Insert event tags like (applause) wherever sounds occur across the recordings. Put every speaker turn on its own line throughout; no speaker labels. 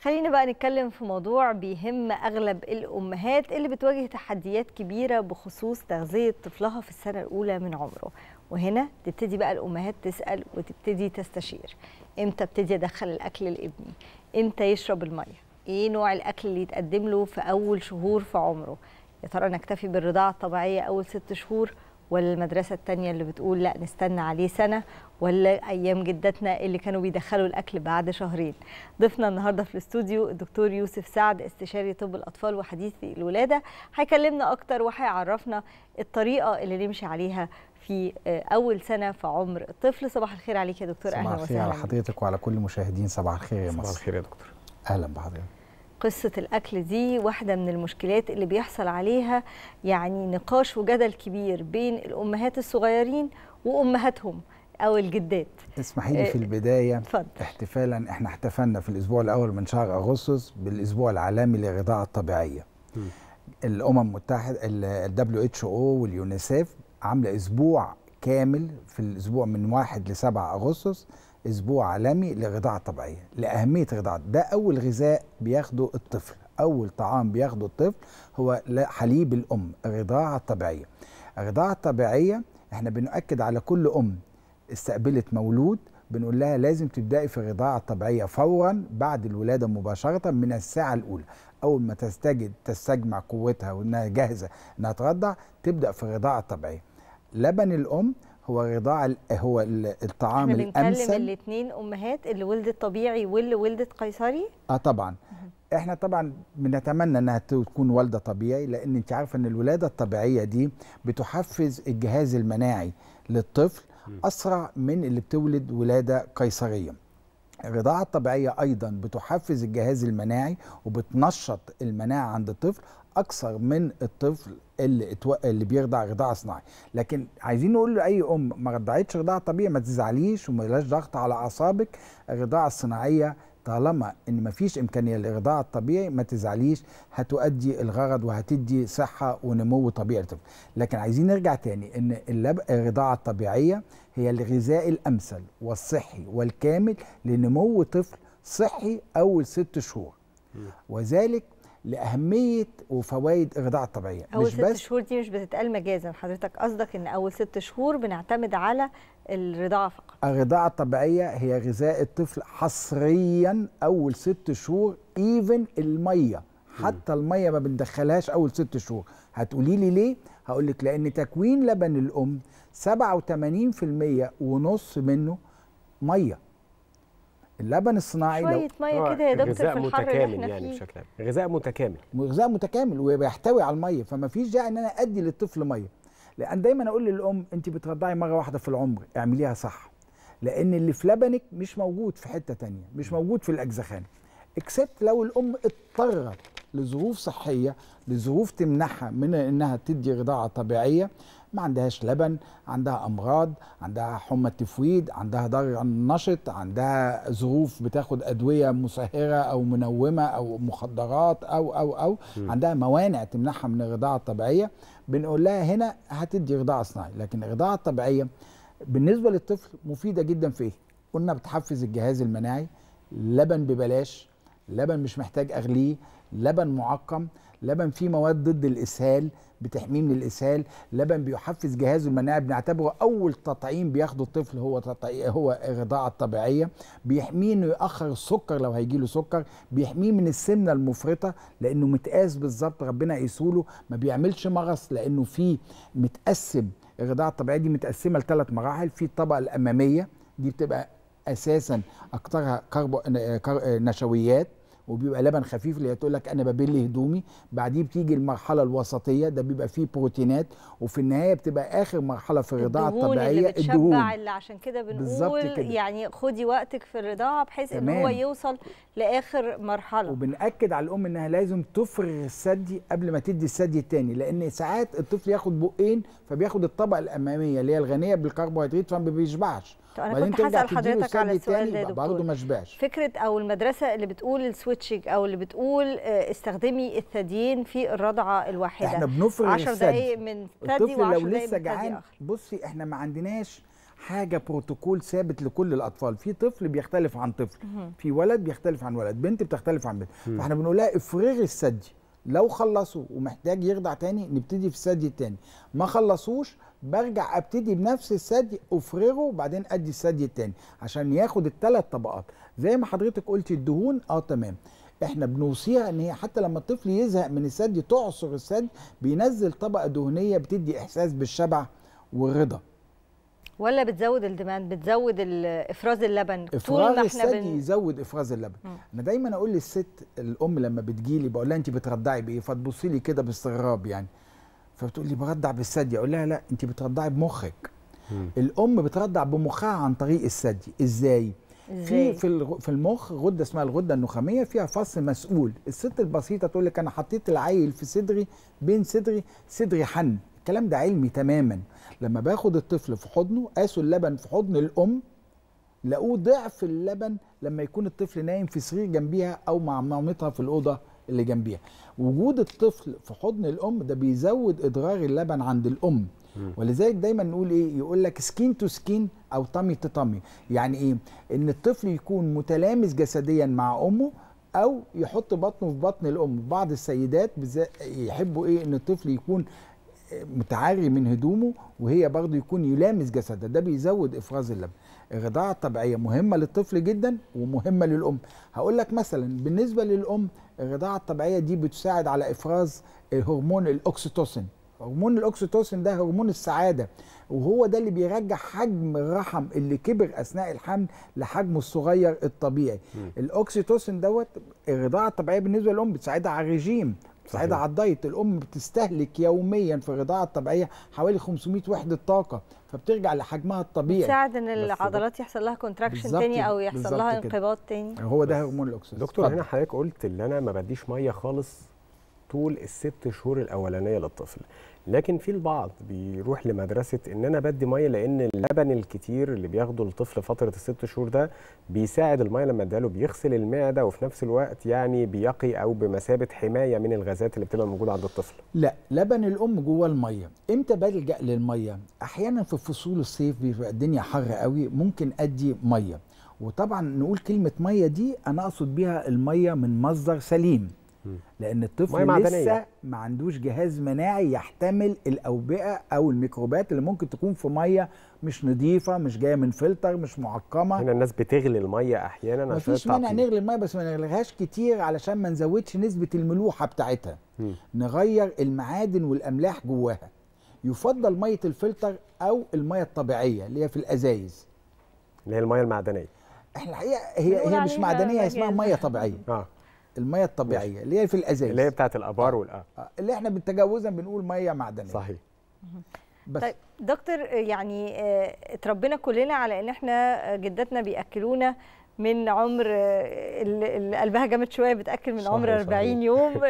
خلينا بقى نتكلم في موضوع بيهم اغلب الامهات اللي بتواجه تحديات كبيره بخصوص تغذيه طفلها في السنه الاولى من عمره وهنا تبتدي بقى الامهات تسال وتبتدي تستشير امتى ابتدي ادخل الاكل لابني امتى يشرب الميه ايه نوع الاكل اللي يتقدم له في اول شهور في عمره يا ترى نكتفي بالرضاعه الطبيعيه اول ست شهور ولا المدرسه الثانيه اللي بتقول لا نستنى عليه سنه ولا ايام جدتنا اللي كانوا بيدخلوا الاكل بعد شهرين ضيفنا النهارده في الاستوديو الدكتور يوسف سعد استشاري طب الاطفال وحديث الولاده هيكلمنا اكتر وهيعرفنا الطريقه اللي نمشي عليها في آه، اول سنه في عمر الطفل صباح الخير عليك يا دكتور اهلا وسهلا صباح الخير على
حضرتك وعلى كل المشاهدين صباح الخير يا مصر صباح الخير يا دكتور اهلا بحضرتك
قصة الأكل دي واحدة من المشكلات اللي بيحصل عليها يعني نقاش وجدل كبير بين الأمهات الصغيرين وأمهاتهم أو الجدات اسمحي لي آه، في
البداية فضل. احتفالا احنا احتفلنا في الأسبوع الأول من شهر أغسطس بالأسبوع العالمي للغذاء الطبيعية م. الأمم المتحدة الدبليو اتش او واليونيسيف عاملة أسبوع كامل في الأسبوع من 1 ل 7 أغسطس اسبوع عالمي للغذاء الطبيعيه لاهميه الغذاء ده اول غذاء بياخده الطفل اول طعام بياخده الطفل هو حليب الام الرضاعه الطبيعيه الرضاعه الطبيعيه احنا بنؤكد على كل ام استقبلت مولود بنقول لها لازم تبدأي في الرضاعة الطبيعية فورا بعد الولادة مباشرة من الساعة الأولى أول ما تستجد تستجمع قوتها وإنها جاهزة إنها ترضع تبدأ في الرضاعة الطبيعية لبن الأم هو رضاع هو الطعام احنا بنتكلم
الاثنين امهات اللي ولدت طبيعي واللي ولدت قيصري
اه طبعا احنا طبعا بنتمنى انها تكون والده طبيعي لان انت عارفه ان الولاده الطبيعيه دي بتحفز الجهاز المناعي للطفل اسرع من اللي بتولد ولاده قيصريه الرضاعة الطبيعية أيضا بتحفز الجهاز المناعي وبتنشط المناعة عند الطفل أكثر من الطفل اللي, اتو... اللي بيرضع رضاعة صناعي لكن عايزين نقول لأي أم ما رضعتش رضاعة طبيعيه ما تزعليش وما ضغط على أعصابك الرضاعة الصناعية طالما ان مفيش امكانيه للرضاعة الطبيعي ما تزعليش هتؤدي الغرض وهتدي صحه ونمو طبيعي للطفل لكن عايزين نرجع تاني ان الرضاعه الطبيعيه هي الغذاء الامثل والصحي والكامل لنمو طفل صحي اول ست شهور وذلك لاهميه وفوائد الرضاعه الطبيعيه اول مش ست بس
شهور دي مش بتتقال مجازا حضرتك قصدك ان اول ست شهور بنعتمد على الرضاعه
الرضاعة الطبيعية هي غذاء الطفل حصريا أول ست شهور إيفن المية حتى المية ما بندخلهاش أول ست شهور هتقولي لي ليه؟ هقول لك لأن تكوين لبن الأم 87% ونص منه مية اللبن الصناعي شوية مية آه، كده يا دكتور غذاء متكامل يعني بشكل عام غذاء متكامل غذاء متكامل وبيحتوي على المية فما فيش داعي إن أنا أدي للطفل مية لأن دايما أقول للأم أنت بترضعي مرة واحدة في العمر اعمليها صح لان اللي في لبنك مش موجود في حته تانية مش موجود في الاجزخان اكسبت لو الام اضطرت لظروف صحيه لظروف تمنعها من انها تدي رضاعه طبيعيه ما عندهاش لبن عندها امراض عندها حمى تفويد عندها ضرر نشط عندها ظروف بتاخد ادويه مسهره او منومه او مخدرات او او او م. عندها موانع تمنعها من الرضاعه الطبيعيه بنقول لها هنا هتدي رضاعه صناعي لكن الرضاعه الطبيعيه بالنسبه للطفل مفيده جدا في ايه قلنا بتحفز الجهاز المناعي لبن ببلاش لبن مش محتاج اغليه لبن معقم لبن فيه مواد ضد الاسهال بتحميه من الاسهال لبن بيحفز جهازه المناعي بنعتبره اول تطعيم بياخده الطفل هو تطعيم هو الرضاعه الطبيعيه بيحميه انه ياخر السكر لو هيجي له سكر بيحميه من السمنه المفرطه لانه متقاس بالظبط ربنا يسوله ما بيعملش مغص لانه فيه متقسم الرضاعه الطبيعيه دي متقسمه لثلاث مراحل في الطبقه الاماميه دي بتبقى اساسا اكثرها نشويات وبيبقى لبن خفيف اللي هي تقول لك انا ببل هدومي بعديه بتيجي المرحله الوسطيه ده بيبقى فيه بروتينات وفي النهايه بتبقى اخر مرحله في الرضاعه الطبيعيه اللي بتشبع الدهون اللي
عشان كده بنقول كده. يعني خدي وقتك في الرضاعه بحيث ان هو يوصل لاخر
مرحله وبناكد على الام انها لازم تفرغ الثدي قبل ما تدي الثدي الثاني لان ساعات الطفل ياخد بقين فبياخد الطبقه الاماميه اللي هي الغنيه بالكربوهيدرات فما بيشبعش انا كنت هسال حضرتك على السؤال ده برضه ما شبعش
فكره او المدرسه اللي بتقول السويتشنج او اللي بتقول آه، استخدمي الثديين في الرضعه الواحده احنا بنفرض 10 دقائق من ثدي و10 دقائق لو لسه جعان
بصي احنا ما عندناش حاجه بروتوكول ثابت لكل الاطفال في طفل بيختلف عن طفل في ولد بيختلف عن ولد بنت بتختلف عن بنت فاحنا بنقول لها افرغي الثدي لو خلصوا ومحتاج يخضع تاني نبتدي في الثدي التاني ما خلصوش برجع ابتدي بنفس الثدي افرغه وبعدين ادي الثدي التاني عشان ياخد الثلاث طبقات زي ما حضرتك قلتي الدهون اه تمام احنا بنوصيها ان هي حتى لما الطفل يزهق من السد تعصر السد بينزل طبقه دهنيه بتدي احساس بالشبع والرضا
ولا بتزود الديماند بتزود افراز اللبن افراز طول ما احنا بن...
يزود افراز اللبن م. انا دايما اقول للست الام لما بتجيلي بقول لها انت بترضعي بايه فتبصي لي كده باستغراب يعني فبتقول لي برضع بالثدي اقول لها لا انت بترضعي بمخك م. الام بترضع بمخها عن طريق الثدي ازاي في في في المخ غده اسمها الغده النخاميه فيها فص مسؤول الست البسيطه تقول لك انا حطيت العيل في صدري بين صدري صدري حن الكلام ده علمي تماما لما باخد الطفل في حضنه قاسوا اللبن في حضن الام لقوه ضعف اللبن لما يكون الطفل نايم في سرير جنبيها او مع مامتها في الاوضه اللي جنبيها وجود الطفل في حضن الام ده بيزود ادرار اللبن عند الام ولذلك دايما نقول ايه يقول لك سكين تو سكين او تامي تو تامي يعني ايه ان الطفل يكون متلامس جسديا مع امه او يحط بطنه في بطن الام بعض السيدات يحبوا ايه ان الطفل يكون متعاري من هدومه وهي برضه يكون يلامس جسدها ده بيزود افراز اللبن الرضاعه الطبيعيه مهمه للطفل جدا ومهمه للام هقول لك مثلا بالنسبه للام الرضاعه الطبيعيه دي بتساعد على افراز هرمون الاكسيتوسين هرمون الاكسيتوسين ده هرمون السعاده وهو ده اللي بيرجع حجم الرحم اللي كبر اثناء الحمل لحجمه الصغير الطبيعي الاكسيتوسين دوت الرضاعه الطبيعيه بالنسبه للام بتساعدها على الرجيم ساعتها على الدايت الام بتستهلك يوميا في الرضاعه الطبيعيه حوالي 500 وحده طاقه فبترجع لحجمها الطبيعي بتساعد ان العضلات
يحصل لها كونتراكشن تاني او يحصل لها انقباض تاني
هو ده هرمون الاكسجين دكتور هنا حضرتك قلت ان انا ما بديش ميه خالص طول الست شهور الاولانيه للطفل لكن في البعض بيروح لمدرسه ان انا بدي ميه لان اللبن الكتير اللي بياخده الطفل فتره الست شهور ده بيساعد الميه لما اداله بيغسل المعده وفي نفس الوقت يعني بيقي او بمثابه حمايه من الغازات اللي بتبقى موجوده عند الطفل. لا لبن
الام جوه الميه، امتى بلجا للميه؟ احيانا في فصول الصيف بيبقى الدنيا حر قوي ممكن ادي ميه وطبعا نقول كلمه ميه دي انا اقصد بيها الميه من مصدر سليم. لان الطفل لسه معدنية. ما عندوش جهاز مناعي يحتمل الاوبئه او الميكروبات اللي ممكن تكون في ميه مش نظيفه مش جايه من فلتر مش معقمه
هنا الناس بتغلي الميه احيانا عشان مفيش مانع نغلي الميه بس ما نغليهاش
كتير علشان ما نزودش نسبه الملوحه بتاعتها نغير المعادن والاملاح جواها يفضل ميه الفلتر او الميه الطبيعيه اللي هي في الازايز اللي هي الميه المعدنيه احنا الحقيقه هي هي مش معدنيه اسمها ميه طبيعيه اه الميه الطبيعيه اللي هي في الازاز اللي هي بتاعت الابار آه. والا آه، اللي احنا بنتجاوزها بنقول ميه معدنيه صحيح بس طيب
دكتور يعني آه، اتربينا كلنا على ان احنا جداتنا بياكلونا من عمر اللي قلبها جامد شويه بتاكل من عمر 40 يوم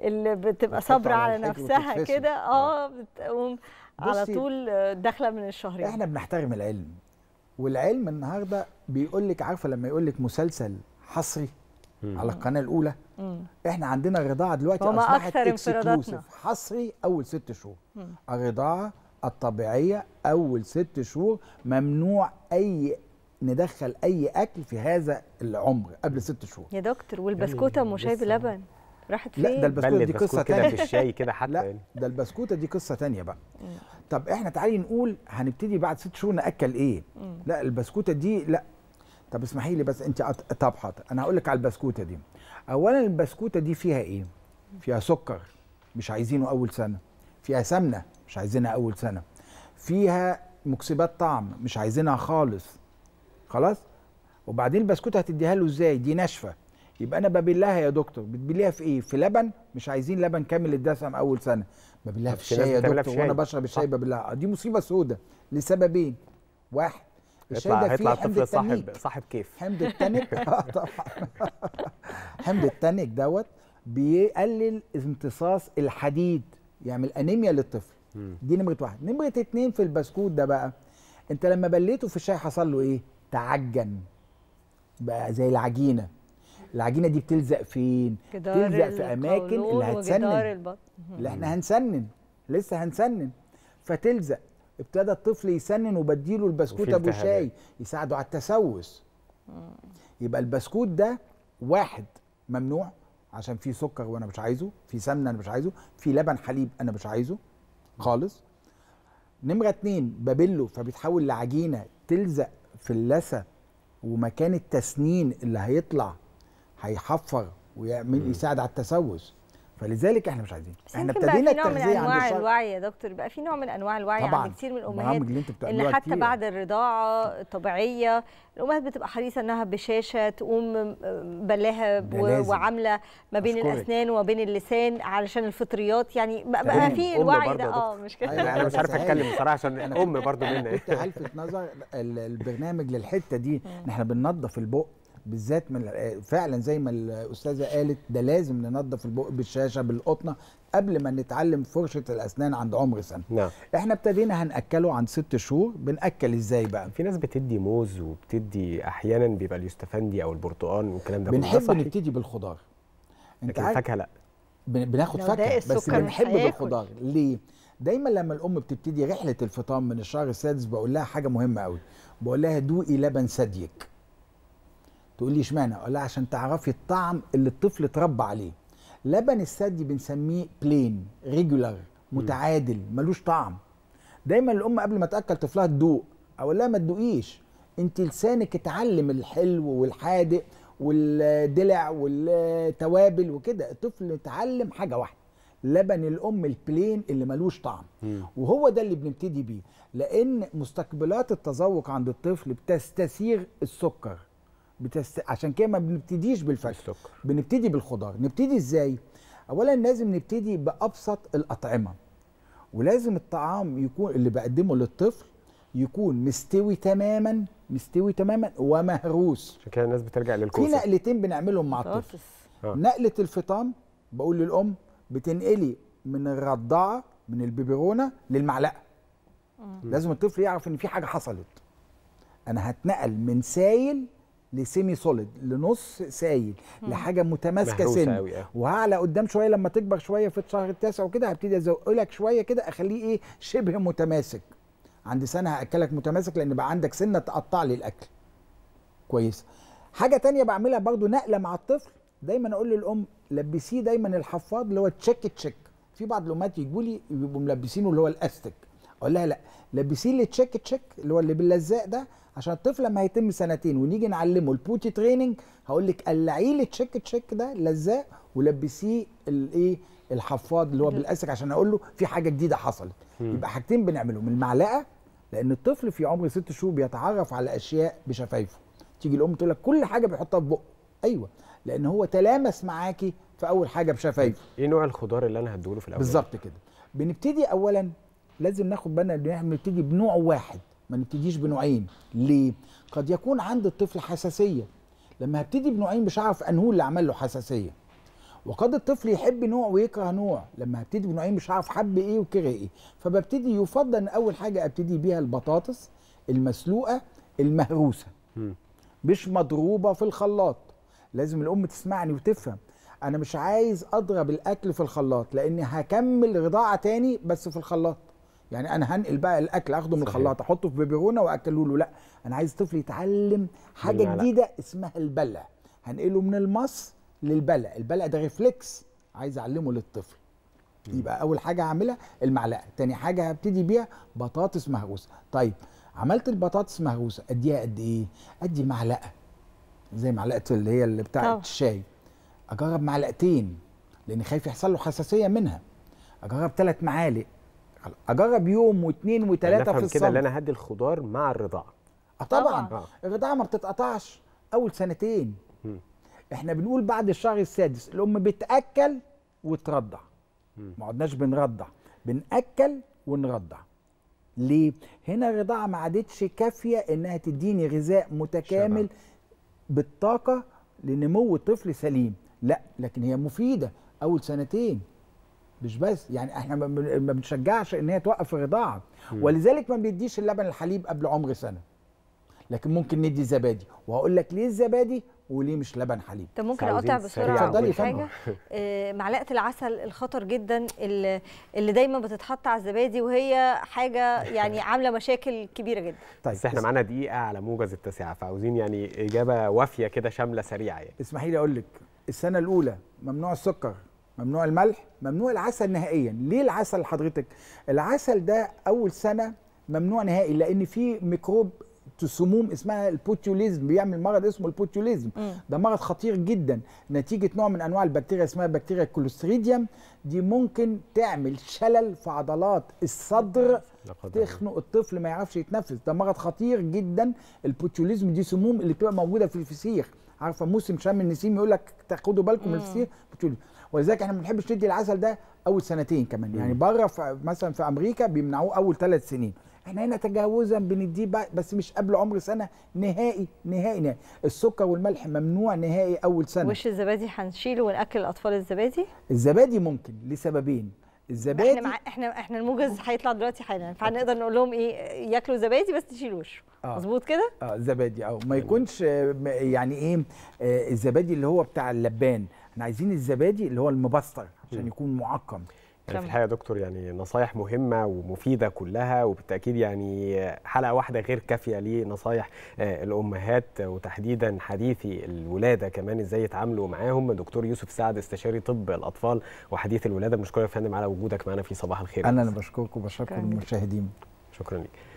اللي بتبقى صابره على نفسها كده اه بتقوم على طول داخله من الشهرين يعني. احنا
بنحترم العلم والعلم النهارده بيقول لك عارفه لما يقول لك مسلسل حصري على القناه الاولى مم. احنا عندنا الرضاعه دلوقتي اصبحت اكسكلوسيف حصري اول ست شهور الرضاعه الطبيعيه اول ست شهور ممنوع اي ندخل اي اكل في هذا العمر قبل ست شهور
يا دكتور يعني والبسكوته مو شاي بلبن راحت فين؟ لا ده البسكوته دي قصه تانية في الشاي
كده حتى (laughs) لا يعني. ده البسكوته دي قصه تانية بقى طب احنا تعالي نقول هنبتدي بعد ست شهور ناكل ايه؟ لا البسكوته دي لا طب اسمحي لي بس انت طب حاضر انا هقول لك على البسكوته دي اولا البسكوته دي فيها ايه فيها سكر مش عايزينه اول سنه فيها سمنه مش عايزينها اول سنه فيها مكسبات طعم مش عايزينها خالص خلاص وبعدين البسكوته هتديها له ازاي دي ناشفه يبقى انا ببلها يا دكتور بتبليها في ايه في لبن مش عايزين لبن كامل الدسم اول سنه
ببلها في الشاي يا دكتور وانا بشرب الشاي
ببلها دي مصيبه سودة لسببين واحد
يطلع هيطلع الطفل صاحب صاحب كيف حمض التانيك (laughs) اه طبعا
(laughs) حمض التانيك دوت بيقلل امتصاص الحديد يعمل يعني انيميا للطفل دي نمره واحد نمره اتنين في البسكوت ده بقى انت لما بليته في الشاي حصل له ايه تعجن بقى زي العجينه العجينه دي بتلزق فين بتلزق في اماكن اللي هتسنن اللي احنا هنسنن لسه هنسنن فتلزق ابتدى الطفل يسنن وبديله البسكوت ابو شاي يساعده على التسوس يبقى البسكوت ده واحد ممنوع عشان فيه سكر وانا مش عايزه في سمنه انا مش عايزه في لبن حليب انا مش عايزه خالص نمره اتنين بابله فبيتحول لعجينه تلزق في اللثه ومكان التسنين اللي هيطلع هيحفر ويعمل يساعد على التسوس فلذلك احنا مش عايزين احنا ابتدينا التغذيه عند الشخص بقى في نوع من انواع
الوعي يا دكتور بقى في نوع من انواع الوعي طبعاً. عند كتير من الامهات اللي, اللي حتى كتير. بعد الرضاعه الطبيعيه الامهات بتبقى حريصه انها بشاشه تقوم بلاها وعامله ما بين أشكرك. الاسنان وما بين اللسان علشان الفطريات يعني بقى, بقى
في الوعي ده اه مش كده انا مش عارف اتكلم أيوة. بصراحه عشان ام برضه مني كنت هلفت نظر
البرنامج للحته دي ان احنا بننظف البق بالذات من فعلا زي ما الاستاذه قالت ده لازم ننظف البق بالشاشه بالقطنه قبل ما نتعلم فرشه
الاسنان عند عمر سنه نعم. احنا ابتدينا هناكله عن ست شهور بناكل ازاي بقى في ناس بتدي موز وبتدي احيانا بيبقى اليوستفندي او البرتقال والكلام ده بنحب نبتدي بالخضار انت لكن الفاكهه لا بناخد
فاكهه بس بنحب بالخضار ليه دايما لما الام بتبتدي رحله الفطام من الشهر السادس بقول لها حاجه مهمه قوي بقول لها دوقي لبن ثديك تقول لي اشمعنى اقول لها عشان تعرفي الطعم اللي الطفل اتربى عليه لبن الثدي بنسميه بلين ريجولار متعادل ملوش طعم دايما الام قبل ما تاكل طفلها تدوق اقول لها ما تدوقيش انت لسانك اتعلم الحلو والحادق والدلع والتوابل وكده الطفل اتعلم حاجه واحده لبن الام البلين اللي ملوش طعم مم. وهو ده اللي بنبتدي بيه لان مستقبلات التذوق عند الطفل بتستثير السكر بتست... عشان كده ما بنبتديش بالفاكهه بنبتدي بالخضار نبتدي ازاي اولا لازم نبتدي بابسط الاطعمه ولازم الطعام يكون اللي بقدمه للطفل يكون مستوي تماما مستوي تماما ومهروس عشان كده الناس بترجع للكوسه في نقلتين بنعملهم مع الطفل آه. نقله الفطام بقول للام بتنقلي من الرضاعه من البيبرونه للمعلقه آه. لازم الطفل يعرف ان في حاجه حصلت انا هتنقل من سايل لسيمي سوليد لنص سايل لحاجه متماسكه سن أه. وهعلى قدام شويه لما تكبر شويه في الشهر التاسع وكده هبتدي ازق لك شويه كده اخليه ايه شبه متماسك عند سنه هاكلك متماسك لان بقى عندك سنه تقطع لي الاكل كويس حاجه تانية بعملها برضو نقله مع الطفل دايما اقول للام لبسيه دايما الحفاض اللي هو تشيك تشيك في بعض الامهات يجوا لي ملبسينه اللي هو الاستك اقول لها لا لبسيه اللي تشيك تشيك اللي هو اللي باللزاق ده عشان الطفل لما هيتم سنتين ونيجي نعلمه البوتي تريننج هقول لك قلعي لي تشيك تشيك ده لزاق ولبسيه الايه الحفاض اللي هو بالاسك عشان اقول له في حاجه جديده حصلت م. يبقى حاجتين بنعملهم المعلقه لان الطفل في عمر ست شهور بيتعرف على اشياء بشفايفه تيجي الام تقول لك كل حاجه بيحطها في بقه ايوه لان هو تلامس معاكي في اول حاجه بشفايفه ايه نوع الخضار اللي انا هديه في الاول بالظبط كده بنبتدي اولا لازم ناخد بالنا ان احنا بنبتدي بنوع واحد ما نبتديش بنوعين ليه قد يكون عند الطفل حساسيه لما هبتدي بنوعين مش هعرف انهو اللي عمل له حساسيه وقد الطفل يحب نوع ويكره نوع لما هبتدي بنوعين مش هعرف حب ايه وكره ايه فببتدي يفضل ان اول حاجه ابتدي بيها البطاطس المسلوقه المهروسه مش مضروبه في الخلاط لازم الام تسمعني وتفهم انا مش عايز اضرب الاكل في الخلاط لاني هكمل رضاعه تاني بس في الخلاط يعني انا هنقل بقى الاكل اخده من الخلاط احطه في بيبرونه واكله له لا انا عايز طفل يتعلم حاجه جديده اسمها البلع هنقله من المص للبلع البلع ده ريفلكس عايز اعلمه للطفل يبقى اول حاجه هعملها المعلقه تاني حاجه هبتدي بيها بطاطس مهروسه طيب عملت البطاطس مهروسه اديها قد ايه ادي معلقه زي معلقه اللي هي اللي بتاعه الشاي اجرب معلقتين لان خايف يحصل له حساسيه منها اجرب ثلاث
معالق اجرب يوم واثنين وثلاثه في الصمت كده اللي انا هدي الخضار مع الرضاعه آه، طبعا, طبعا.
آه. الرضاعه ما بتتقطعش اول سنتين م. احنا بنقول بعد الشهر السادس الام بتاكل وترضع ما عدناش بنرضع بناكل ونرضع ليه هنا الرضاعه ما عادتش كافيه انها تديني غذاء متكامل شبه. بالطاقه لنمو الطفل سليم لا لكن هي مفيده اول سنتين مش بس يعني احنا ما بنشجعش ان هي توقف الرضاعه ولذلك ما بيديش اللبن الحليب قبل عمر سنه لكن ممكن ندي زبادي وهقول لك ليه الزبادي وليه مش لبن حليب طب ممكن اقطع
بسرعه حاجه آه، معلقه العسل الخطر جدا اللي, اللي دايما بتتحط على الزبادي وهي حاجه يعني (laughs) عامله مشاكل كبيره جدا
طيب بس احنا معانا دقيقه على موجز التسعه فعاوزين يعني اجابه وافيه كده شامله سريعه يعني اسمحي لي اقول لك
السنه الاولى ممنوع السكر ممنوع الملح ممنوع العسل نهائيا ليه العسل حضرتك العسل ده اول سنه ممنوع نهائي لان في ميكروب سموم اسمها البوتيوليزم بيعمل مرض اسمه البوتيوليزم ده مرض خطير جدا نتيجه نوع من انواع البكتيريا اسمها بكتيريا الكولوستريديوم دي ممكن تعمل شلل في عضلات الصدر تخنق الطفل ما يعرفش يتنفس ده مرض خطير جدا البوتيوليزم دي سموم اللي بتبقى موجوده في الفسيخ عارفه موسم شم النسيم يقول لك تاخدوا بالكم من الفسيخ بوتيوليزم ولذلك احنا ما بنحبش ندي العسل ده اول سنتين كمان يعني بره في مثلا في امريكا بيمنعوه اول ثلاث سنين احنا هنا تجاوزا بنديه بس مش قبل عمر سنه نهائي نهائي نهائي السكر والملح ممنوع نهائي اول سنه وش
الزبادي هنشيله وناكل الاطفال الزبادي
الزبادي ممكن لسببين الزبادي احنا مع...
احنا احنا الموجز هيطلع دلوقتي حالا فهنقدر نقول لهم ايه ياكلوا زبادي بس تشيلوش
آه. مظبوط كده اه زبادي او ما يكونش آه، يعني ايه آه، الزبادي اللي هو بتاع اللبان احنا عايزين الزبادي اللي هو المبستر عشان يكون معقم
يعني في الحقيقه يا دكتور يعني نصايح مهمه ومفيده كلها وبالتاكيد يعني حلقه واحده غير كافيه لنصايح آه، الامهات وتحديدا حديثي الولاده كمان ازاي يتعاملوا معاهم دكتور يوسف سعد استشاري طب الاطفال وحديث الولاده مشكور يا فندم على وجودك معنا في صباح الخير انا اللي
بشكرك وبشكر المشاهدين شكرا لك